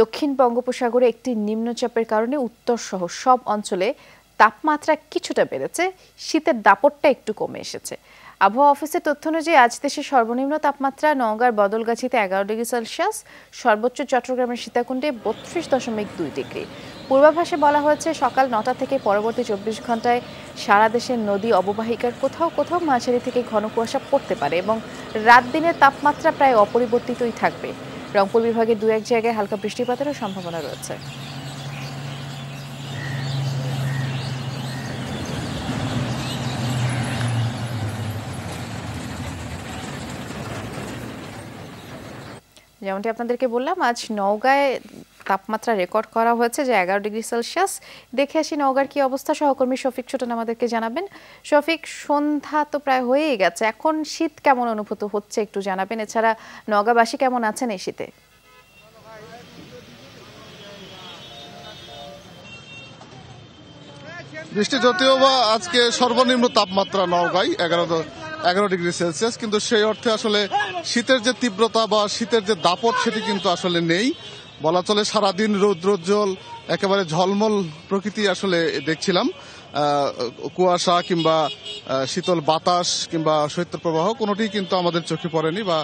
দক্ষিণ বঙ্গোপসাগরে একটি নিম্নচাপের কারণে উত্তর সহ সব অঞ্চলে তাপমাত্রা কিছুটা বেড়েছে শীতের দাপটটা একটু কমে এসেছে আবহাওয়া অফিসের তথ্য অনুযায়ী আজ দেশের সর্বনিম্ন তাপমাত্রা নওগাঁর বদলগাছিতে এগারো ডিগ্রি সেলসিয়াস সর্বোচ্চ চট্টগ্রামের সীতাকুণ্ডে বত্রিশ দশমিক দুই ডিগ্রি পূর্বাভাসে বলা হয়েছে সকাল নটা থেকে পরবর্তী চব্বিশ ঘন্টায় সারা দেশের নদী অববাহিকার কোথাও কোথাও মাঝারি থেকে ঘন কুয়াশা পড়তে পারে এবং রাত দিনের তাপমাত্রা প্রায় অপরিবর্তিতই থাকবে রংপুর বিভাগে দু এক জায়গায় হালকা বৃষ্টিপাতেরও সম্ভাবনা রয়েছে যেমনটি আপনাদেরকে বললাম আজ নওগাঁয় তাপমাত্রা রেকর্ড করা হয়েছে যে এগারো ডিগ্রি সেলসিয়াস দেখে আসি নওগাঁর কি অবস্থা সহকর্মী শফিক ছোটন আমাদেরকে জানাবেন শফিক সন্ধ্যা তো প্রায় হয়েই গেছে এখন শীত কেমন অনুভূত হচ্ছে একটু জানাবেন এছাড়া নগাবাসী কেমন আছেন এই শীতে বৃষ্টি যদিও বা আজকে সর্বনিম্ন তাপমাত্রা নওগাঁয় এগারো এগারো ডিগ্রি সেলসিয়াস কিন্তু সেই অর্থে আসলে শীতের যে তীব্রতা বা শীতের যে দাপট সেটি কিন্তু আসলে নেই বলা চলে সারাদিন রৌদ্রোজ্জ্বল একেবারে ঝলমল প্রকৃতি আসলে দেখছিলাম কুয়াশা কিংবা শীতল বাতাস কিংবা শৈত্যপ্রবাহ কোনোটি কিন্তু আমাদের চোখে পড়েনি বা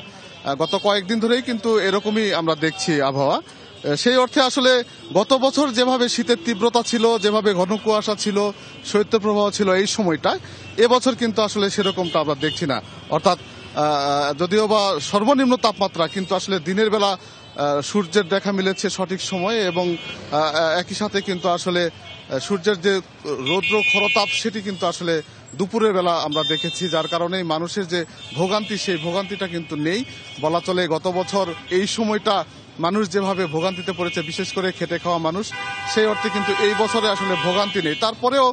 গত কয়েকদিন ধরেই কিন্তু এরকমই আমরা দেখছি আবহাওয়া সেই অর্থে আসলে গত বছর যেভাবে শীতের তীব্রতা ছিল যেভাবে ঘন কুয়াশা ছিল শৈত্যপ্রবাহ ছিল এই সময়টায় এবছর কিন্তু আসলে সেরকমটা আমরা দেখছি না অর্থাৎ যদিও বা সর্বনিম্ন তাপমাত্রা কিন্তু আসলে দিনের বেলা সূর্যের দেখা মিলেছে সঠিক সময়ে এবং একই সাথে কিন্তু আসলে সূর্যের যে রৌদ্র খরতাপ সেটি কিন্তু আসলে দুপুরের বেলা আমরা দেখেছি যার কারণে মানুষের যে ভোগান্তি সেই ভোগান্তিটা কিন্তু নেই বলা চলে গত বছর এই সময়টা মানুষ যেভাবে ভোগান্তিতে পড়েছে বিশেষ করে খেটে খাওয়া মানুষ সেই অর্থে কিন্তু এই বছরে আসলে ভোগান্তি নেই তারপরেও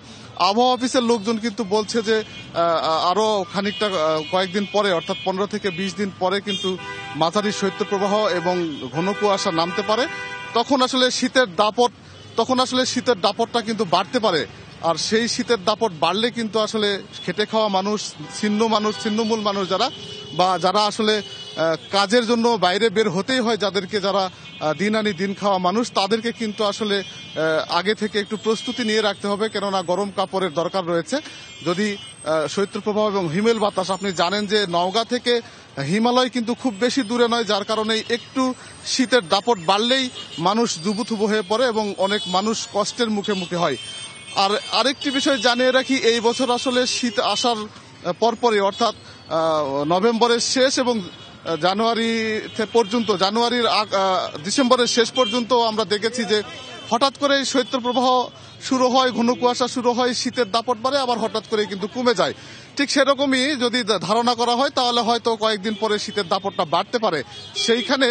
আবহাওয়া অফিসের লোকজন কিন্তু বলছে যে আরও খানিকটা কয়েকদিন পরে অর্থাৎ পনেরো থেকে বিশ দিন পরে কিন্তু মাঝারি শৈত্যপ্রবাহ এবং ঘন কুয়াশা নামতে পারে তখন আসলে শীতের দাপট তখন আসলে শীতের দাপটটা কিন্তু বাড়তে পারে আর সেই শীতের দাপট বাড়লে কিন্তু আসলে খেটে খাওয়া মানুষ ছিন্ন মানুষ ছিন্নমূল মানুষ যারা বা যারা আসলে কাজের জন্য বাইরে বের হতেই হয় যাদেরকে যারা দিন আনি দিন খাওয়া মানুষ তাদেরকে কিন্তু আসলে আগে থেকে একটু প্রস্তুতি নিয়ে রাখতে হবে কেননা গরম কাপড়ের দরকার রয়েছে যদি শৈত্যপ্রবাহ এবং হিমেল বাতাস আপনি জানেন যে নওগাঁ থেকে হিমালয় কিন্তু খুব বেশি দূরে নয় যার কারণে একটু শীতের দাপট বাড়লেই মানুষ দুবুথুবু হয়ে পড়ে এবং অনেক মানুষ কষ্টের মুখে মুখে হয় আর আরেকটি বিষয় জানিয়ে রাখি এই বছর আসলে শীত আসার পরপরই অর্থাৎ নভেম্বরের শেষ এবং জানুয়ারিতে পর্যন্ত জানুয়ারির ডিসেম্বরের শেষ পর্যন্ত আমরা দেখেছি যে হঠাৎ করে শৈত্য প্রবাহ শুরু হয় ঘন কুয়াশা শুরু হয় শীতের দাপট বাড়ে আবার হঠাৎ করে কিন্তু কমে যায় ঠিক সেরকমই যদি ধারণা করা হয় তাহলে হয়তো কয়েকদিন পরে শীতের দাপটটা বাড়তে পারে সেইখানে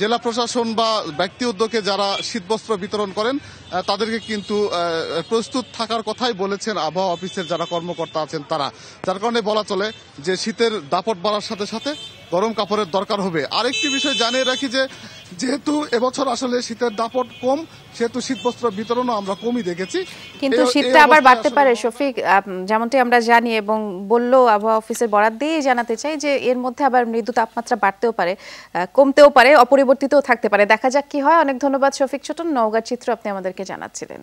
জেলা প্রশাসন বা ব্যক্তি উদ্যোগে যারা শীতবস্ত্র বিতরণ করেন তাদেরকে কিন্তু প্রস্তুত থাকার কথাই বলেছেন আবহাওয়া অফিসের যারা কর্মকর্তা আছেন তারা যার কারণে বলা চলে যে শীতের দাপট বাড়ার সাথে সাথে গরম কাপড়ের দরকার হবে আরেকটি বিষয় জানিয়ে রাখি যে যেহেতু এবছর আসলে শীতের দাপট কম সেহেতু শীত বস্ত্র বিতরণও আমরা কমই দেখেছি কিন্তু শীতটা আবার বাড়তে পারে শফিক যেমনটি আমরা জানি এবং বলল আবহাওয়া অফিসের বরাদ দিয়ে জানাতে চাই যে এর মধ্যে আবার মৃদু তাপমাত্রা বাড়তেও পারে কমতেও পারে অপরিবর্তিতও থাকতে পারে দেখা যাক কি হয় অনেক ধন্যবাদ শফিক ছোটন নওগাঁর চিত্র আপনি আমাদেরকে জানাচ্ছিলেন